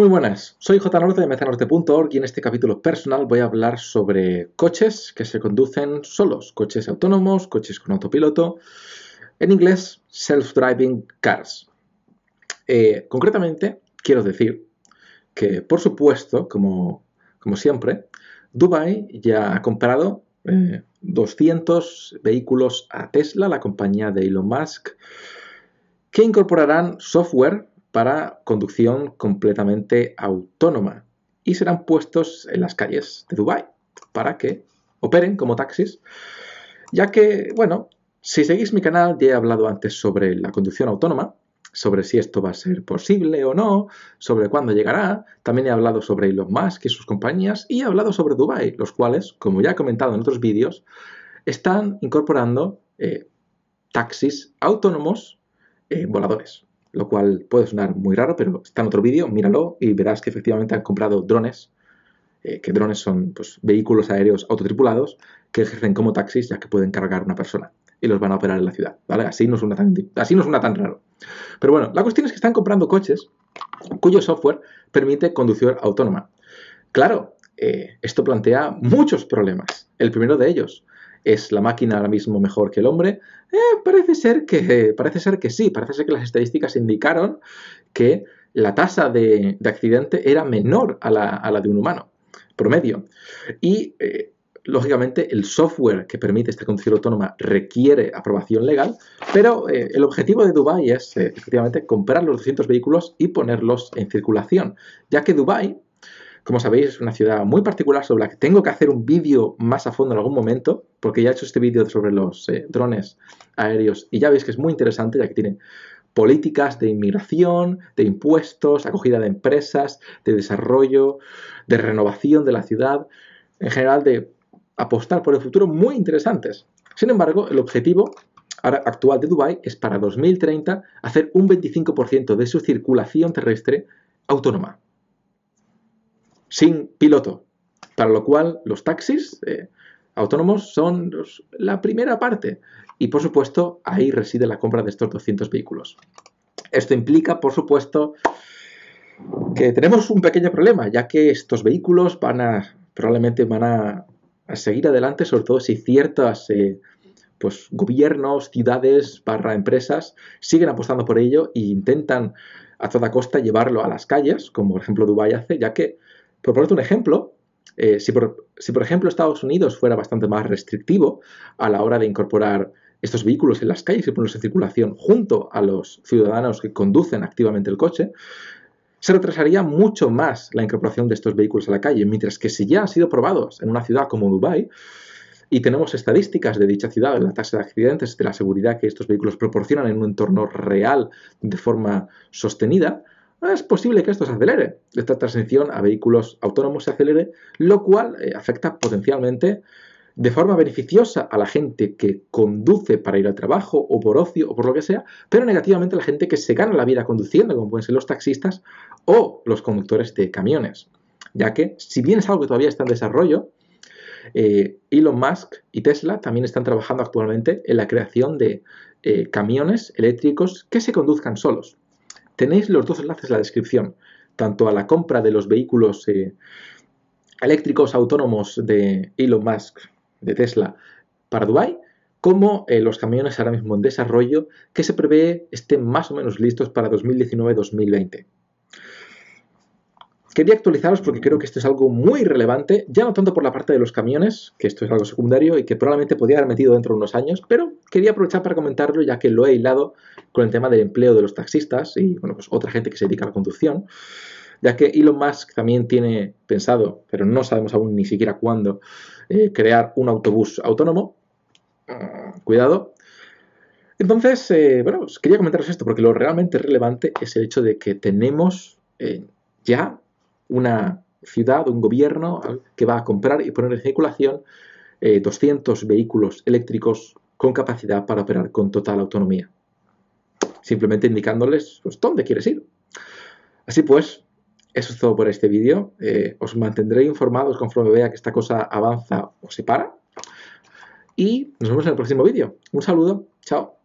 Muy buenas, soy J. Norte de mecenorte.org y en este capítulo personal voy a hablar sobre coches que se conducen solos, coches autónomos, coches con autopiloto, en inglés self-driving cars. Eh, concretamente, quiero decir que, por supuesto, como, siempre, Dubai ya ha comprado 200 eh, vehículos a Tesla, la compañía de Elon Musk, que incorporarán software para conducción completamente autónoma y serán puestos en las calles de Dubái para que operen como taxis, ya que, bueno, si seguís mi canal ya he hablado antes sobre la conducción autónoma, sobre si esto va a ser posible o no, sobre cuándo llegará, también he hablado sobre Elon Musk y sus compañías y he hablado sobre Dubái, los cuales, como ya he comentado en otros vídeos, están incorporando eh, taxis autónomos eh, voladores lo cual puede sonar muy raro, pero está en otro vídeo, míralo y verás que efectivamente han comprado drones, eh, que drones son pues, vehículos aéreos autotripulados que ejercen como taxis ya que pueden cargar una persona y los van a operar en la ciudad, ¿vale? Así no suena tan, así no suena tan raro. Pero bueno, la cuestión es que están comprando coches cuyo software permite conducción autónoma. Claro, eh, esto plantea muchos problemas. El primero de ellos, ¿Es la máquina ahora mismo mejor que el hombre? Eh, parece, ser que, parece ser que sí, parece ser que las estadísticas indicaron que la tasa de, accidente era menor a la, de un humano promedio. Y, eh, lógicamente, el software que permite esta conducción autónoma requiere aprobación legal, pero eh, el objetivo de Dubai es, efectivamente, comprar los 200 vehículos y ponerlos en circulación, ya que Dubai como sabéis, es una ciudad muy particular sobre la que tengo que hacer un vídeo más a fondo en algún momento, porque ya he hecho este vídeo sobre los eh, drones aéreos y ya veis que es muy interesante, ya que tiene políticas de inmigración, de impuestos, acogida de empresas, de desarrollo, de renovación de la ciudad, en general de apostar por el futuro muy interesantes. Sin embargo, el objetivo actual de Dubái es para 2030 hacer un 25% de su circulación terrestre autónoma sin piloto, para lo cual los taxis eh, autónomos son la primera parte. Y por supuesto, ahí reside la compra de estos 200 vehículos. Esto implica, por supuesto, que tenemos un pequeño problema, ya que estos vehículos van a, probablemente van a, seguir adelante, sobre todo si ciertas... Eh, pues gobiernos, ciudades, barra empresas, siguen apostando por ello e intentan a toda costa llevarlo a las calles, como por ejemplo Dubái hace, ya que por ponerte un ejemplo, eh, si, por, ejemplo Estados Unidos fuera bastante más restrictivo a la hora de incorporar estos vehículos en las calles y ponerlos en circulación junto a los ciudadanos que conducen activamente el coche, se retrasaría mucho más la incorporación de estos vehículos a la calle, mientras que si ya han sido probados en una ciudad como Dubái, y tenemos estadísticas de dicha ciudad, de la tasa de accidentes, de la seguridad que estos vehículos proporcionan en un entorno real de forma sostenida, Ah, es posible que esto se acelere, esta transición a vehículos autónomos se acelere, lo cual eh, afecta potencialmente de forma beneficiosa a la gente que conduce para ir al trabajo o por ocio o por lo que sea, pero negativamente a la gente que se gana la vida conduciendo, como pueden ser los taxistas o los conductores de camiones. Ya que, si bien es algo que todavía está en desarrollo, eh, Elon Musk y Tesla también están trabajando actualmente en la creación de eh, camiones eléctricos que se conduzcan solos. Tenéis los dos enlaces en la descripción, tanto a la compra de los vehículos eh, eléctricos autónomos de Elon Musk, de Tesla, para Dubái, como eh, los camiones ahora mismo en desarrollo que se prevé estén más o menos listos para 2019-2020. Quería actualizaros porque creo que esto es algo muy relevante, ya no tanto por la parte de los camiones, que esto es algo secundario y que probablemente podría haber metido dentro de unos años, pero quería aprovechar para comentarlo ya que lo he hilado con el tema del empleo de los taxistas y bueno, pues otra gente que se dedica a la conducción, ya que Elon Musk también tiene pensado, pero no sabemos aún ni siquiera cuándo, eh, crear un autobús autónomo. Ah, cuidado, entonces, eh, bueno, pues quería comentaros esto porque lo realmente relevante es el hecho de que tenemos eh, ya una ciudad, un gobierno que va a comprar y poner en circulación 200 eh, vehículos eléctricos con capacidad para operar con total autonomía. Simplemente indicándoles pues, dónde quieres ir. Así pues, eso es todo por este vídeo. Eh, os mantendré informados conforme vea que esta cosa avanza o se para. Y nos vemos en el próximo vídeo. Un saludo. Chao.